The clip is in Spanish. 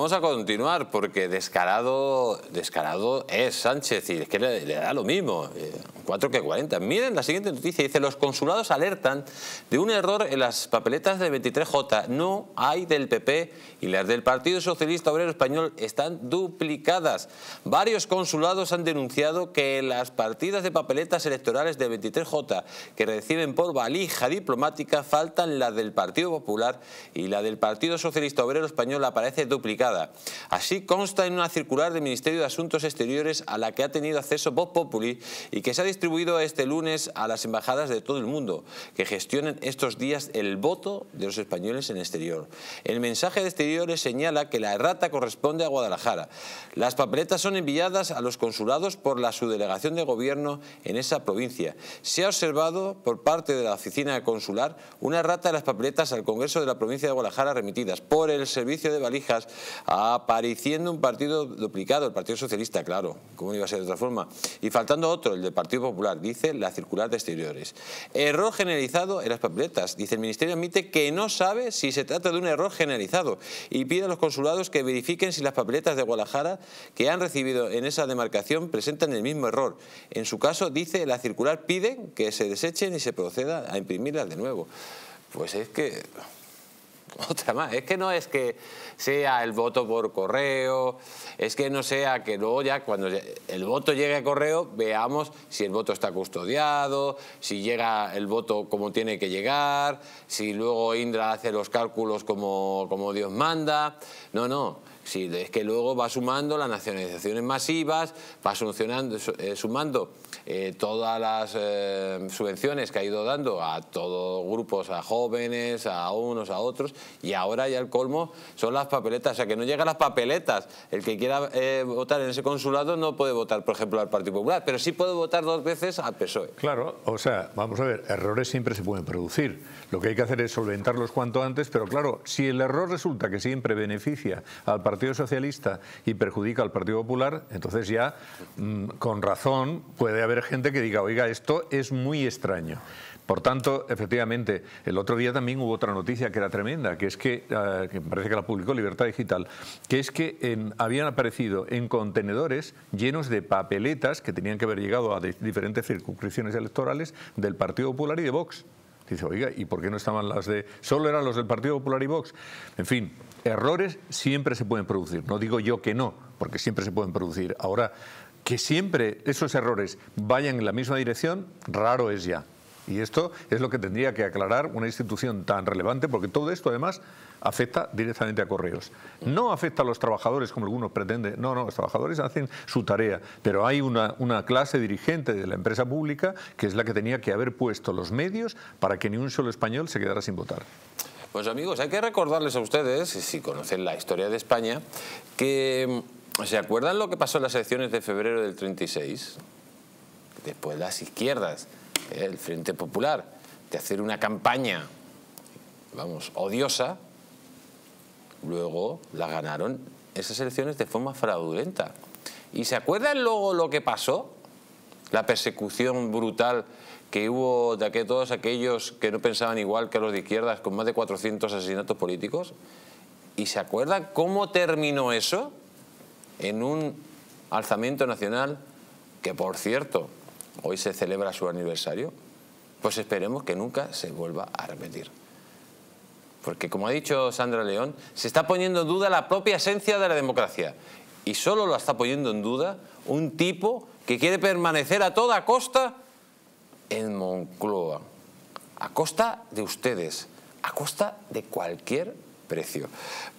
vamos a continuar porque descarado, descarado es Sánchez y es que le, da lo mismo, 4 eh, que 40. Miren la siguiente noticia, dice los consulados alertan de un error en las papeletas de 23J, no hay del PP y las del Partido Socialista Obrero Español están duplicadas. Varios consulados han denunciado que las partidas de papeletas electorales de 23J que reciben por valija diplomática faltan las del Partido Popular y la del Partido Socialista Obrero Español aparece duplicada Así consta en una circular del Ministerio de Asuntos Exteriores a la que ha tenido acceso Vox Populi y que se ha distribuido este lunes a las embajadas de todo el mundo que gestionen estos días el voto de los españoles en exterior. El mensaje de Exteriores señala que la errata corresponde a Guadalajara. Las papeletas son enviadas a los consulados por la subdelegación de gobierno en esa provincia. Se ha observado por parte de la oficina consular una errata de las papeletas al Congreso de la provincia de Guadalajara remitidas por el servicio de valijas apareciendo un partido duplicado, el Partido Socialista, claro, como iba a ser de otra forma, y faltando otro, el del Partido Popular, dice la circular de exteriores. Error generalizado en las papeletas, dice el Ministerio admite que no sabe si se trata de un error generalizado y pide a los consulados que verifiquen si las papeletas de Guadalajara que han recibido en esa demarcación presentan el mismo error. En su caso, dice la circular, piden que se desechen y se proceda a imprimirlas de nuevo. Pues es que... Es que no es que sea el voto por correo, es que no sea que luego ya cuando el voto llegue a correo veamos si el voto está custodiado, si llega el voto como tiene que llegar, si luego Indra hace los cálculos como, Dios manda. No, no. es que luego va sumando las nacionalizaciones masivas, va eh, sumando eh, todas las eh, subvenciones que ha ido dando a todos grupos, a jóvenes, a unos, a otros, y ahora ya el colmo son las papeletas, o sea, que no llegan las papeletas. El que quiera eh, votar en ese consulado no puede votar, por ejemplo, al Partido Popular, pero sí puede votar dos veces al PSOE. Claro, o sea, vamos a ver, errores siempre se pueden producir. Lo que hay que hacer es solventarlos cuanto antes, pero claro, si el error resulta que siempre beneficia al Partido Socialista y perjudica al Partido Popular, entonces ya, mm, con razón, puede haber gente que diga, oiga, esto es muy extraño. Por tanto, efectivamente, el otro día también hubo otra noticia que era tremenda, que es que, ah, parece que la publicó Libertad Digital, que es que em, habían aparecido en contenedores llenos de papeletas que tenían que haber llegado a diferentes circunscripciones electorales del Partido Popular y de Vox. Dice, oiga, ¿y por qué no estaban las de...? Solo eran los del Partido Popular y Vox. En fin, errores siempre se pueden producir. No digo yo que no, porque siempre se pueden producir. Ahora, que siempre esos errores vayan en la misma dirección, raro es ya. Y esto es lo que tendría que aclarar una institución tan relevante, porque todo esto además afecta directamente a correos. No afecta a los trabajadores como algunos pretenden, no, no, los trabajadores hacen su tarea, pero hay una, clase dirigente de la empresa pública que es la que tenía que haber puesto los medios para que ni un solo español se quedara sin votar. Pues amigos, hay que recordarles a ustedes, si conocen la historia de España, que mm, ¿se acuerdan lo que pasó en las elecciones de febrero del 36? Después las izquierdas el Frente Popular de hacer una campaña, vamos, odiosa, luego la ganaron esas elecciones de forma fraudulenta. ¿Y se acuerdan luego lo que pasó? La persecución brutal que hubo de todos aquellos que no pensaban igual que los de izquierdas con más de 400 asesinatos políticos. ¿Y se acuerdan cómo terminó eso? En un alzamiento nacional que, por cierto, hoy se celebra su aniversario, pues esperemos que nunca se vuelva a repetir. Porque como ha dicho Sandra León, se está poniendo en duda la propia esencia de la democracia. Y solo lo está poniendo en duda un tipo que quiere permanecer a toda costa en Moncloa. A costa de ustedes, a costa de cualquier precio.